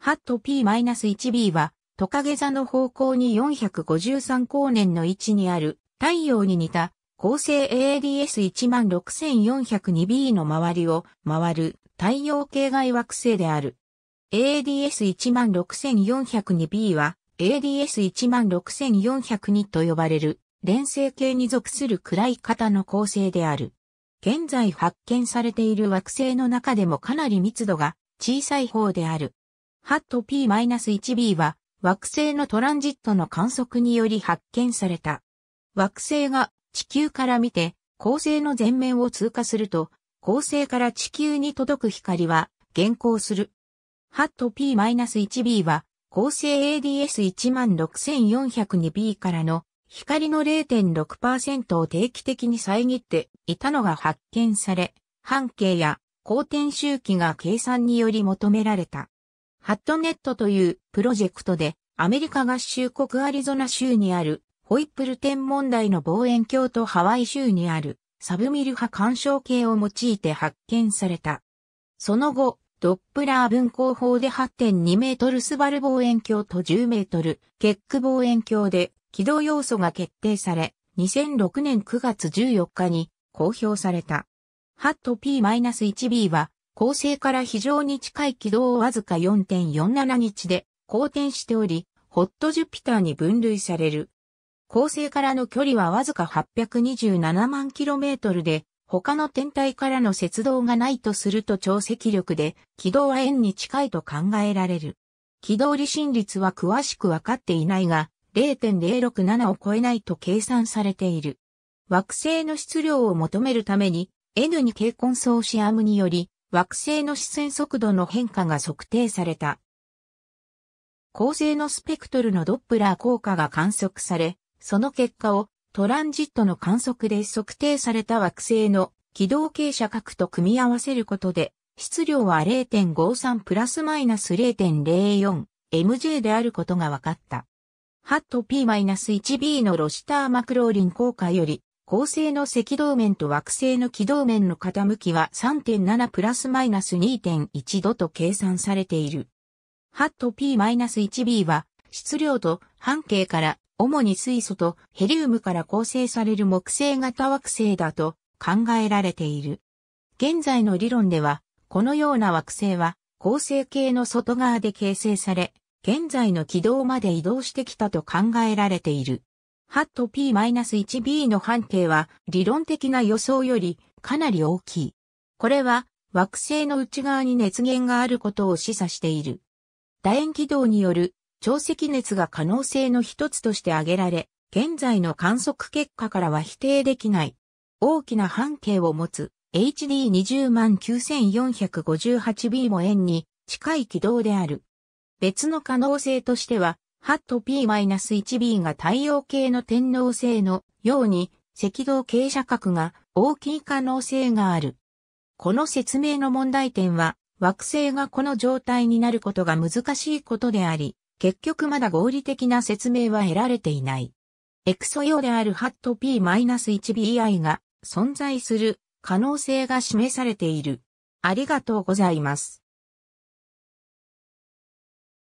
ハット P-1b は、トカゲ座の方向に453光年の位置にある太陽に似た恒星 a d s 1 6 4 0 2 b の周りを回る太陽系外惑星である。AADS16402b は ADS16402 と呼ばれる連星系に属する暗い型の構成である。現在発見されている惑星の中でもかなり密度が小さい方である。ハット P-1b は惑星のトランジットの観測により発見された。惑星が地球から見て恒星の全面を通過すると、恒星から地球に届く光は減光する。ハット P-1b は恒星 ADS16402b からの光の0.6%を定期的に遮っていたのが発見され、半径や光転周期が計算により求められた。ハットネットというプロジェクトでアメリカ合衆国アリゾナ州にあるホイップル天文台の望遠鏡とハワイ州にあるサブミル波干渉計を用いて発見された。その後、ドップラー分光法で8.2メートルスバル望遠鏡と10メートルケック望遠鏡で軌道要素が決定され、2006年9月14日に公表された。ハット P-1B は恒星から非常に近い軌道をわずか4.47日で公転しており、ホットジュピターに分類される。恒星からの距離はわずか827万キロメートルで、他の天体からの接動がないとすると超積力で、軌道は円に近いと考えられる。軌道離心率は詳しくわかっていないが、0.067を超えないと計算されている。惑星の質量を求めるために、N2 系コンソーシアムにより、惑星の視線速度の変化が測定された。恒星のスペクトルのドップラー効果が観測され、その結果をトランジットの観測で測定された惑星の軌道傾斜角と組み合わせることで、質量は0.53プラスマイナス 0.04mj であることが分かった。ハット P-1b のロシターマクローリン効果より恒星の赤道面と惑星の軌道面の傾きは3.7プラスマイナス2.1度と計算されている。ハット P-1b は質量と半径から主に水素とヘリウムから構成される木星型惑星だと考えられている。現在の理論では、このような惑星は恒星系の外側で形成され、現在の軌道まで移動してきたと考えられている。ハット P-1b の半径は理論的な予想よりかなり大きい。これは惑星の内側に熱源があることを示唆している。楕円軌道による潮汐熱が可能性の一つとして挙げられ、現在の観測結果からは否定できない。大きな半径を持つ HD209,458b も円に近い軌道である。別の可能性としては、ハット P-1b が太陽系の天王星のように赤道傾斜角が大きい可能性がある。この説明の問題点は惑星がこの状態になることが難しいことであり、結局まだ合理的な説明は得られていない。エクソ用であるハット P-1bi が存在する可能性が示されている。ありがとうございます。